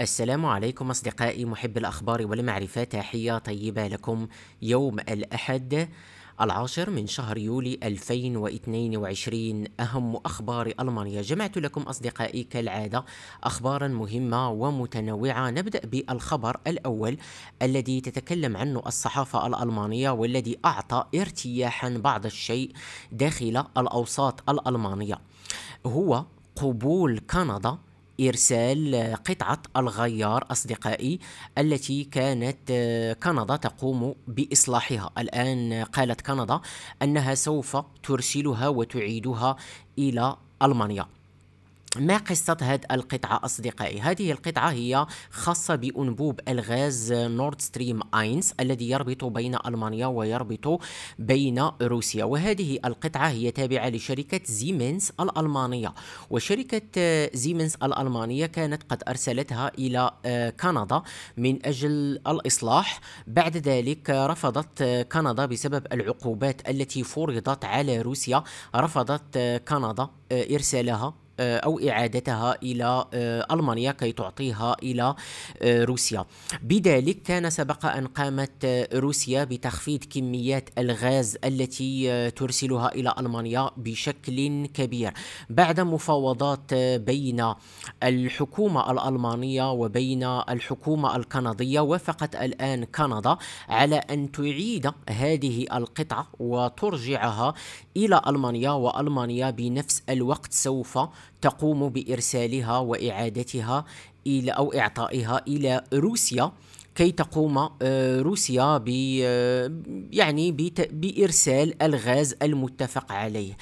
السلام عليكم أصدقائي محب الأخبار والمعرفة تحية طيبة لكم يوم الأحد العاشر من شهر يوليو 2022 أهم أخبار ألمانيا جمعت لكم أصدقائي كالعادة أخبارا مهمة ومتنوعة نبدأ بالخبر الأول الذي تتكلم عنه الصحافة الألمانية والذي أعطى ارتياحا بعض الشيء داخل الأوساط الألمانية هو قبول كندا إرسال قطعة الغيار أصدقائي التي كانت كندا تقوم بإصلاحها الآن قالت كندا أنها سوف ترسلها وتعيدها إلى ألمانيا ما قصة هذه القطعة أصدقائي؟ هذه القطعة هي خاصة بأنبوب الغاز نورد ستريم اينز الذي يربط بين ألمانيا ويربط بين روسيا وهذه القطعة هي تابعة لشركة زيمنز الألمانية وشركة زيمنز آه، الألمانية كانت قد أرسلتها إلى آه، كندا من أجل الإصلاح بعد ذلك رفضت آه، كندا بسبب العقوبات التي فرضت على روسيا رفضت كندا إرسالها آه، أو إعادتها إلى آه، ألمانيا كي تعطيها إلى آه، روسيا بذلك كان سبق أن قامت روسيا بتخفيض كميات الغاز التي ترسلها إلى ألمانيا بشكل كبير بعد مفاوضات بين الحكومة الألمانية وبين الحكومة الكندية وافقت الآن كندا على أن تعيد هذه القطعة وترجعها إلى ألمانيا وألمانيا بنفس الوقت سوف تقوم بإرسالها وإعادتها إلى أو إعطائها إلى روسيا كي تقوم آه، روسيا ب آه، يعني بارسال الغاز المتفق عليه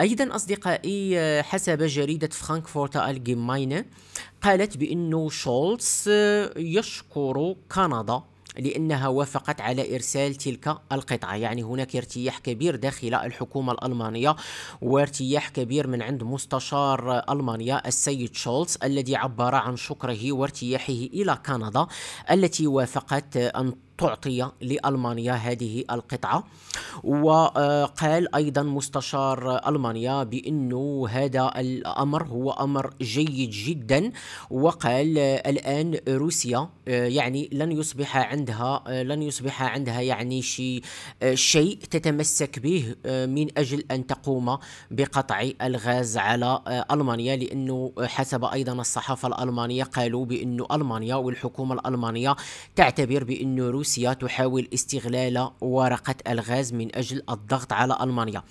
ايضا اصدقائي آه، حسب جريده فرانكفورت الجيماينه قالت بانه شولتز يشكر كندا لأنها وافقت على إرسال تلك القطعة يعني هناك ارتياح كبير داخل الحكومة الألمانية وارتياح كبير من عند مستشار ألمانيا السيد شولتز الذي عبر عن شكره وارتياحه إلى كندا التي وافقت أن تعطي لألمانيا هذه القطعة وقال أيضا مستشار ألمانيا بأنه هذا الأمر هو أمر جيد جدا وقال الآن روسيا يعني لن يصبح عندها لن يصبح عندها يعني شيء شيء تتمسك به من أجل أن تقوم بقطع الغاز على ألمانيا لأنه حسب أيضا الصحافة الألمانية قالوا بأن ألمانيا والحكومة الألمانية تعتبر بأن روسيا روسيا تحاول استغلال ورقة الغاز من أجل الضغط على ألمانيا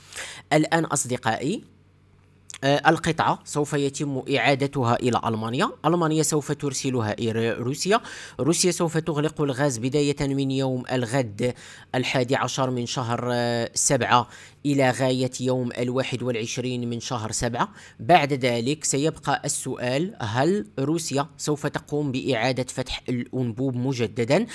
الآن أصدقائي آه، القطعة سوف يتم إعادتها إلى ألمانيا ألمانيا سوف ترسلها إلى روسيا روسيا سوف تغلق الغاز بداية من يوم الغد الحادي عشر من شهر آه، سبعة إلى غاية يوم الواحد والعشرين من شهر سبعة بعد ذلك سيبقى السؤال هل روسيا سوف تقوم بإعادة فتح الأنبوب مجددا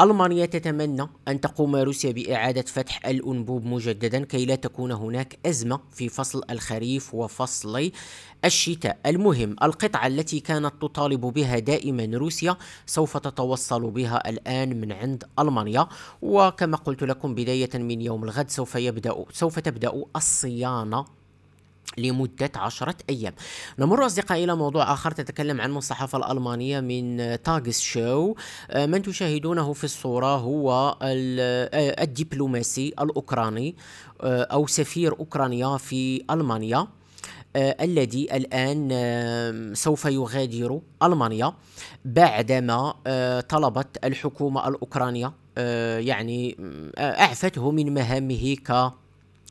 ألمانيا تتمنى أن تقوم روسيا بإعادة فتح الأنبوب مجددا كي لا تكون هناك أزمة في فصل الخريف وفصل الشتاء المهم القطعة التي كانت تطالب بها دائما روسيا سوف تتوصل بها الآن من عند ألمانيا وكما قلت لكم بداية من يوم الغد سوف يبدأ سوف تبدأ الصيانة لمدة عشرة أيام نمر أصدقائي إلى موضوع آخر تتكلم عن الصحافة الألمانية من تاغس شو آه، من تشاهدونه في الصورة هو آه، الدبلوماسي الأوكراني آه، أو سفير أوكرانيا في ألمانيا آه، الذي الآن سوف يغادر ألمانيا بعدما آه، طلبت الحكومة الأوكرانية آه، يعني أعفته من مهامه ك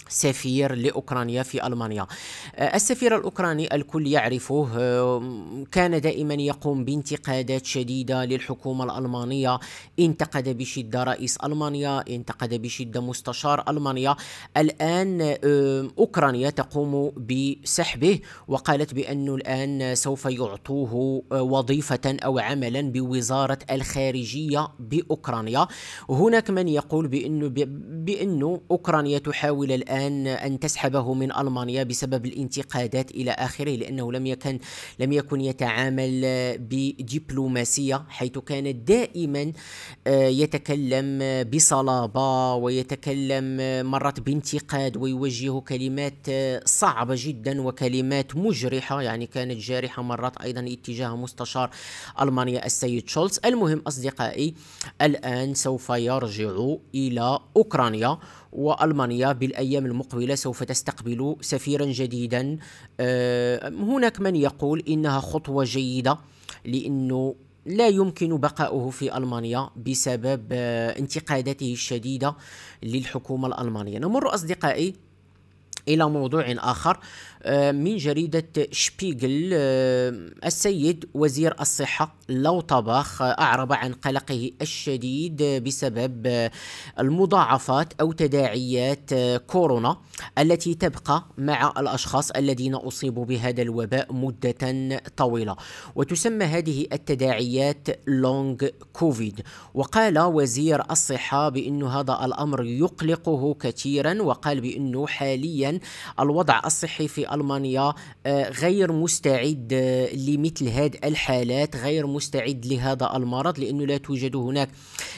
سفير لاوكرانيا في المانيا. آه، السفير الاوكراني الكل يعرفه آه، كان دائما يقوم بانتقادات شديده للحكومه الالمانيه، انتقد بشده رئيس المانيا، انتقد بشده مستشار المانيا، الان آه، اوكرانيا تقوم بسحبه وقالت بانه الان سوف يعطوه وظيفه او عملا بوزاره الخارجيه باوكرانيا. هناك من يقول بانه بانه اوكرانيا تحاول الان الآن أن تسحبه من ألمانيا بسبب الانتقادات إلى آخره لأنه لم يكن لم يكن يتعامل بدبلوماسية حيث كان دائما آه، يتكلم بصلابة ويتكلم مرات بانتقاد ويوجه كلمات صعبة جدا وكلمات مجرحة يعني كانت جارحة مرات أيضا اتجاه مستشار ألمانيا السيد شولتز المهم أصدقائي الآن سوف يرجع إلى أوكرانيا والمانيا بالايام المقبله سوف تستقبل سفيرا جديدا آه، هناك من يقول انها خطوه جيده لانه لا يمكن بقاؤه في المانيا بسبب آه، انتقاداته الشديده للحكومه الالمانيه نمر اصدقائي إلى موضوع آخر آه، من جريدة شبيغل آه، السيد وزير الصحة لو طبخ آه، أعرب عن قلقه الشديد بسبب المضاعفات أو تداعيات كورونا التي تبقى مع الأشخاص الذين أصيبوا بهذا الوباء مدة طويلة وتسمى هذه التداعيات لونج كوفيد وقال وزير الصحة بأن هذا الأمر يقلقه كثيرا وقال بأنه حاليا الوضع الصحي في ألمانيا آه، غير مستعد آه، لمثل هذه الحالات غير مستعد لهذا المرض لأنه لا توجد هناك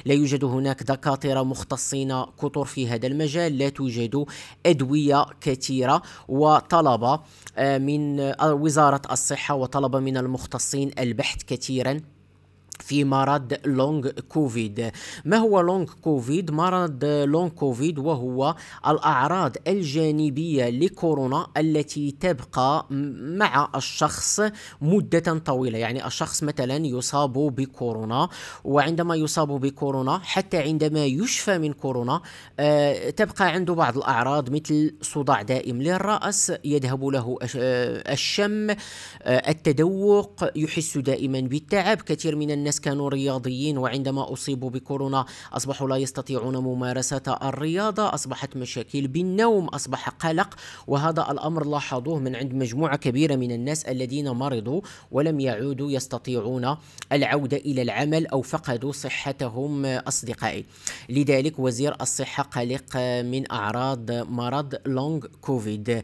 لا يوجد هناك دكاترة مختصين كثر في هذا المجال لا توجد أدوية كثيرة وطلب آه، من وزارة الصحة وطلب من المختصين البحث كثيرا في مرض لونج كوفيد ما هو لونج كوفيد مرض لونج كوفيد وهو الأعراض الجانبية لكورونا التي تبقى مع الشخص مدة طويلة يعني الشخص مثلا يصاب بكورونا وعندما يصاب بكورونا حتى عندما يشفى من كورونا آه تبقى عنده بعض الأعراض مثل صداع دائم للرأس يذهب له آه، الشم آه التدوق يحس دائما بالتعب كثير من الناس الناس كانوا رياضيين وعندما أصيبوا بكورونا أصبحوا لا يستطيعون ممارسة الرياضة أصبحت مشاكل بالنوم أصبح قلق وهذا الأمر لاحظوه من عند مجموعة كبيرة من الناس الذين مرضوا ولم يعودوا يستطيعون العودة إلى العمل أو فقدوا صحتهم أصدقائي لذلك وزير الصحة قلق من أعراض مرض لونج كوفيد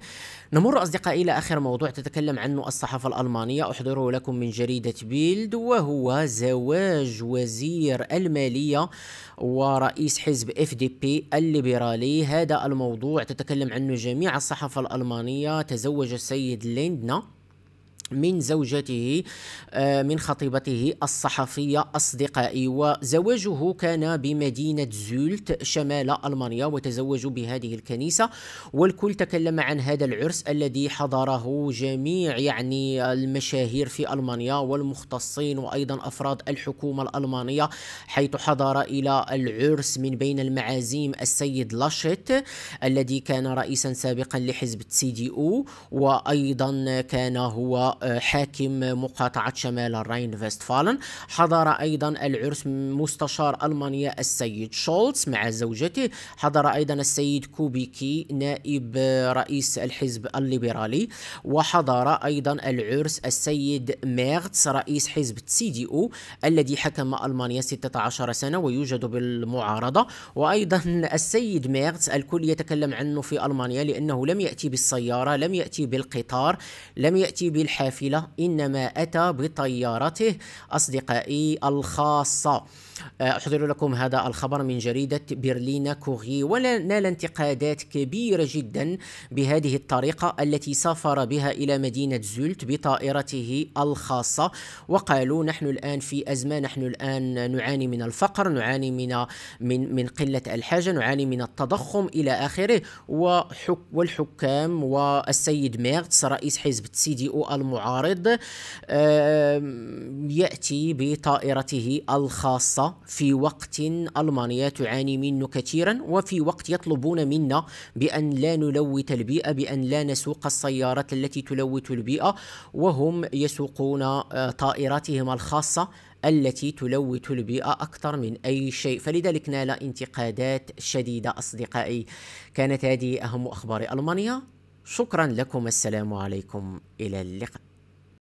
نمر أصدقائي إلى آخر موضوع تتكلم عنه الصحافة الألمانية أحضره لكم من جريدة بيلد وهو زي زواج وزير المالية ورئيس حزب اف دي بي الليبرالي هذا الموضوع تتكلم عنه جميع الصحف الألمانية تزوج السيد ليندنا من زوجته آه، من خطيبته الصحفية أصدقائي وزواجه كان بمدينة زولت شمال ألمانيا وتزوج بهذه الكنيسة والكل تكلم عن هذا العرس الذي حضره جميع يعني المشاهير في ألمانيا والمختصين وأيضا أفراد الحكومة الألمانية حيث حضر إلى العرس من بين المعازيم السيد لاشيت الذي كان رئيسا سابقا لحزب تسي دي أو وأيضا كان هو آه، حاكم مقاطعة شمال الراين فيستفالن حضر أيضا العرس مستشار ألمانيا السيد شولتز مع زوجته حضر أيضا السيد كوبيكي نائب رئيس الحزب الليبرالي وحضر أيضا العرس السيد ميرتس رئيس حزب سي دي او الذي حكم ألمانيا 16 سنة ويوجد بالمعارضة وأيضا السيد ميرتس الكل يتكلم عنه في ألمانيا لأنه لم يأتي بالسيارة لم يأتي بالقطار لم يأتي بالحافلة القافلة إنما أتى بطيارته أصدقائي الخاصة أه، أحضر لكم هذا الخبر من جريدة برلين كوغي ونال انتقادات كبيرة جدا بهذه الطريقة التي سافر بها إلى مدينة زولت بطائرته الخاصة وقالوا نحن الآن في أزمة نحن الآن نعاني من الفقر نعاني من من من قلة الحاجة نعاني من التضخم إلى آخره وحك والحكام والسيد ميرتس رئيس حزب سي دي او المعارض أه، يأتي بطائرته الخاصة في وقت ألمانيا تعاني منه كثيرا وفي وقت يطلبون منا بأن لا نلوث البيئة بأن لا نسوق السيارات التي تلوث البيئة وهم يسوقون آه، طائراتهم الخاصة التي تلوث البيئة أكثر من أي شيء فلذلك نال انتقادات شديدة أصدقائي كانت هذه أهم أخبار ألمانيا شكرا لكم السلام عليكم إلى اللقاء